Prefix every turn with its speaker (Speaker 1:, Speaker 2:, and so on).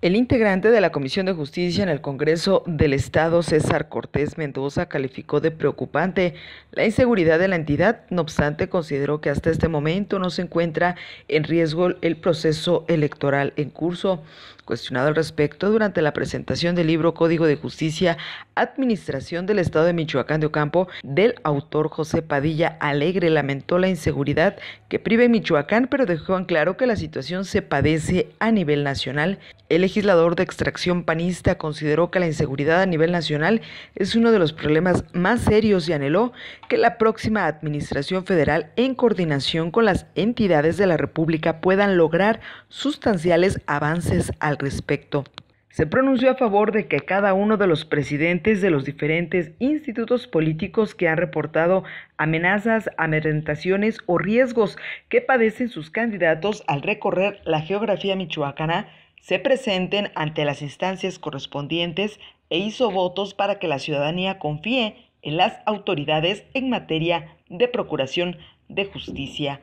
Speaker 1: El integrante de la Comisión de Justicia en el Congreso del Estado, César Cortés Mendoza, calificó de preocupante la inseguridad de la entidad, no obstante consideró que hasta este momento no se encuentra en riesgo el proceso electoral en curso. Cuestionado al respecto durante la presentación del libro Código de Justicia, Administración del Estado de Michoacán de Ocampo, del autor José Padilla Alegre lamentó la inseguridad que prive Michoacán, pero dejó en claro que la situación se padece a nivel nacional. El legislador de extracción panista consideró que la inseguridad a nivel nacional es uno de los problemas más serios y anheló que la próxima Administración Federal, en coordinación con las entidades de la República, puedan lograr sustanciales avances al respecto. Se pronunció a favor de que cada uno de los presidentes de los diferentes institutos políticos que han reportado amenazas, amedrentaciones o riesgos que padecen sus candidatos al recorrer la geografía michoacana se presenten ante las instancias correspondientes e hizo votos para que la ciudadanía confíe en las autoridades en materia de procuración de justicia.